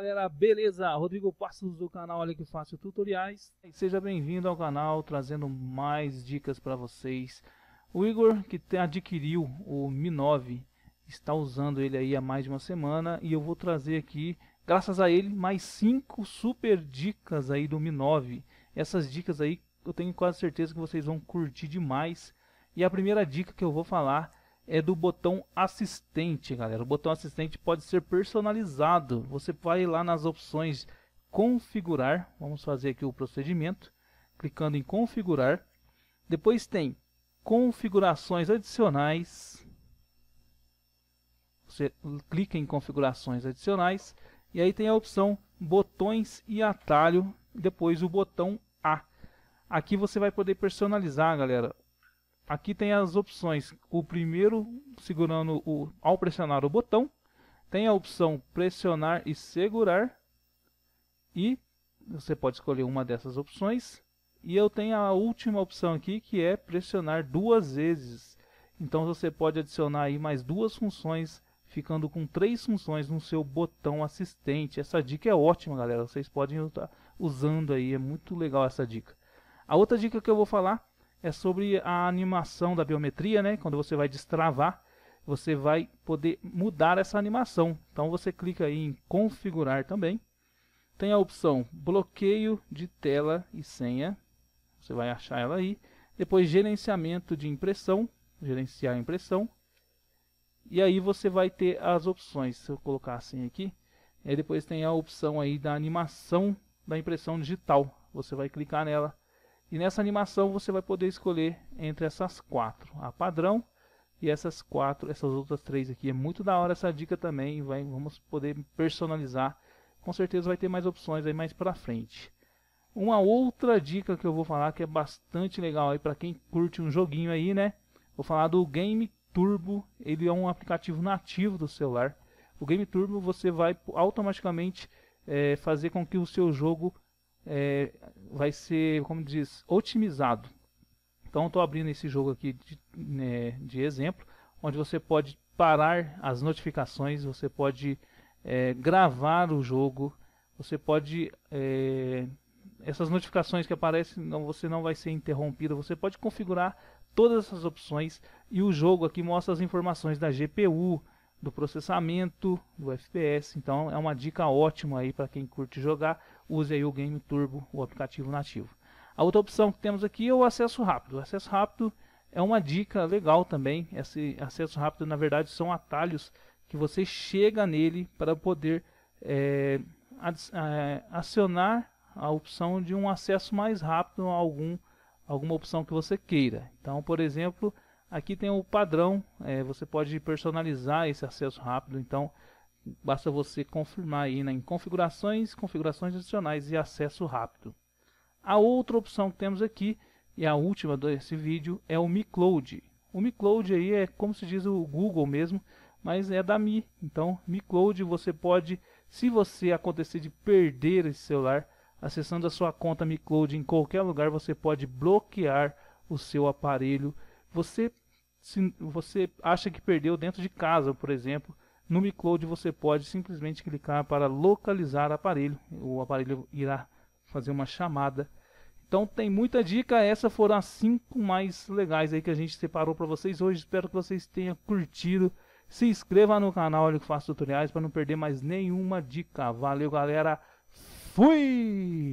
galera, beleza? Rodrigo Passos do canal Olha Que Fácil Tutoriais. E seja bem-vindo ao canal, trazendo mais dicas para vocês. O Igor, que adquiriu o Mi 9, está usando ele aí há mais de uma semana. E eu vou trazer aqui, graças a ele, mais 5 super dicas aí do Mi 9. Essas dicas aí eu tenho quase certeza que vocês vão curtir demais. E a primeira dica que eu vou falar é do botão assistente, galera. O botão assistente pode ser personalizado. Você vai lá nas opções configurar, vamos fazer aqui o procedimento, clicando em configurar. Depois tem configurações adicionais. Você clica em configurações adicionais e aí tem a opção botões e atalho, depois o botão A. Aqui você vai poder personalizar, galera, aqui tem as opções. O primeiro, segurando o, ao pressionar o botão, tem a opção pressionar e segurar. E você pode escolher uma dessas opções. E eu tenho a última opção aqui, que é pressionar duas vezes. Então você pode adicionar aí mais duas funções, ficando com três funções no seu botão assistente. Essa dica é ótima, galera. Vocês podem estar usando aí, é muito legal essa dica. A outra dica que eu vou falar é sobre a animação da biometria, né? Quando você vai destravar, você vai poder mudar essa animação. Então você clica aí em configurar também. Tem a opção bloqueio de tela e senha. Você vai achar ela aí. Depois gerenciamento de impressão, gerenciar a impressão. E aí você vai ter as opções, se eu colocar assim aqui. E aí depois tem a opção aí da animação da impressão digital. Você vai clicar nela e nessa animação você vai poder escolher entre essas quatro, a padrão e essas quatro, essas outras três aqui. É muito da hora essa dica também, vai, vamos poder personalizar. Com certeza vai ter mais opções aí mais pra frente. Uma outra dica que eu vou falar que é bastante legal aí para quem curte um joguinho aí, né? Vou falar do Game Turbo, ele é um aplicativo nativo do celular. O Game Turbo você vai automaticamente é, fazer com que o seu jogo é, vai ser, como diz, otimizado. Então estou abrindo esse jogo aqui de, né, de, exemplo, onde você pode parar as notificações, você pode é, gravar o jogo, você pode é, essas notificações que aparecem, não, você não vai ser interrompido. você pode configurar todas essas opções e o jogo aqui mostra as informações da GPU, do processamento, do FPS. Então é uma dica ótima aí para quem curte jogar. Use aí o Game Turbo, o aplicativo nativo. A outra opção que temos aqui é o acesso rápido. O acesso rápido é uma dica legal também. Esse acesso rápido, na verdade, são atalhos que você chega nele para poder é, acionar a opção de um acesso mais rápido a algum, alguma opção que você queira. Então, por exemplo, Aqui tem o padrão, é, você pode personalizar esse acesso rápido, então basta você confirmar aí né, em configurações, configurações adicionais e acesso rápido. A outra opção que temos aqui, e a última desse vídeo, é o Mi Cloud. O Mi Cloud aí é como se diz o Google mesmo, mas é da Mi. Então, Mi Cloud você pode, se você acontecer de perder esse celular, acessando a sua conta Mi Cloud em qualquer lugar, você pode bloquear o seu aparelho você, se, você acha que perdeu dentro de casa, por exemplo, no Mi você pode simplesmente clicar para localizar aparelho. O aparelho irá fazer uma chamada. Então tem muita dica. Essas foram as 5 mais legais aí que a gente separou para vocês hoje. Espero que vocês tenham curtido. Se inscreva no canal olha que Faço Tutoriais para não perder mais nenhuma dica. Valeu, galera. Fui!